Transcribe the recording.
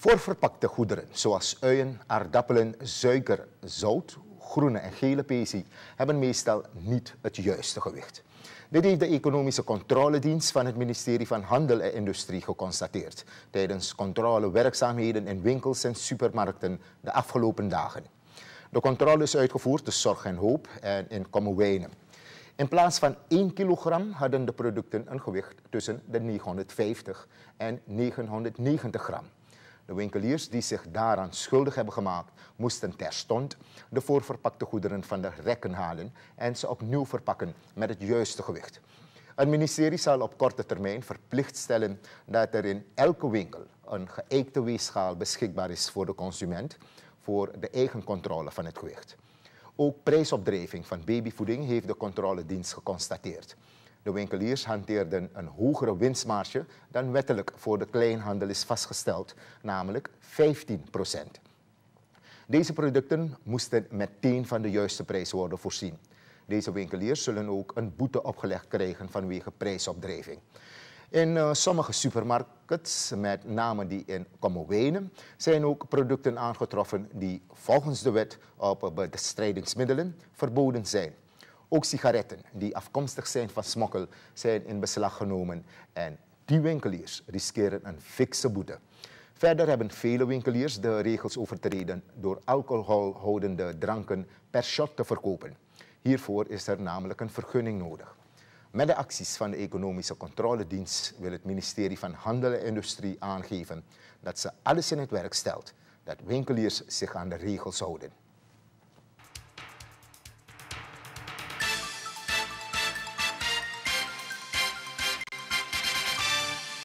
Voor verpakte goederen zoals uien, aardappelen, suiker, zout, groene en gele pezie hebben meestal niet het juiste gewicht. Dit heeft de Economische Controledienst van het ministerie van Handel en Industrie geconstateerd tijdens controlewerkzaamheden in winkels en supermarkten de afgelopen dagen. De controle is uitgevoerd te Zorg en Hoop en in Kommerwijnen. In plaats van 1 kilogram hadden de producten een gewicht tussen de 950 en 990 gram. De winkeliers die zich daaraan schuldig hebben gemaakt, moesten terstond de voorverpakte goederen van de rekken halen en ze opnieuw verpakken met het juiste gewicht. Het ministerie zal op korte termijn verplicht stellen dat er in elke winkel een geëikte weegschaal beschikbaar is voor de consument voor de eigen controle van het gewicht. Ook prijsopdrijving van babyvoeding heeft de controledienst geconstateerd. De winkeliers hanteerden een hogere winstmarge dan wettelijk voor de kleinhandel is vastgesteld, namelijk 15 procent. Deze producten moesten meteen van de juiste prijs worden voorzien. Deze winkeliers zullen ook een boete opgelegd krijgen vanwege prijsopdrijving. In eh, sommige supermarkets, met name die in Kommerwijnen, zijn ook producten aangetroffen die volgens de wet op bestrijdingsmiddelen verboden zijn. Ook sigaretten die afkomstig zijn van smokkel zijn in beslag genomen en die winkeliers riskeren een fikse boete. Verder hebben vele winkeliers de regels overtreden door alcoholhoudende dranken per shot te verkopen. Hiervoor is er namelijk een vergunning nodig. Met de acties van de Economische Controledienst wil het ministerie van Handel en Industrie aangeven dat ze alles in het werk stelt dat winkeliers zich aan de regels houden.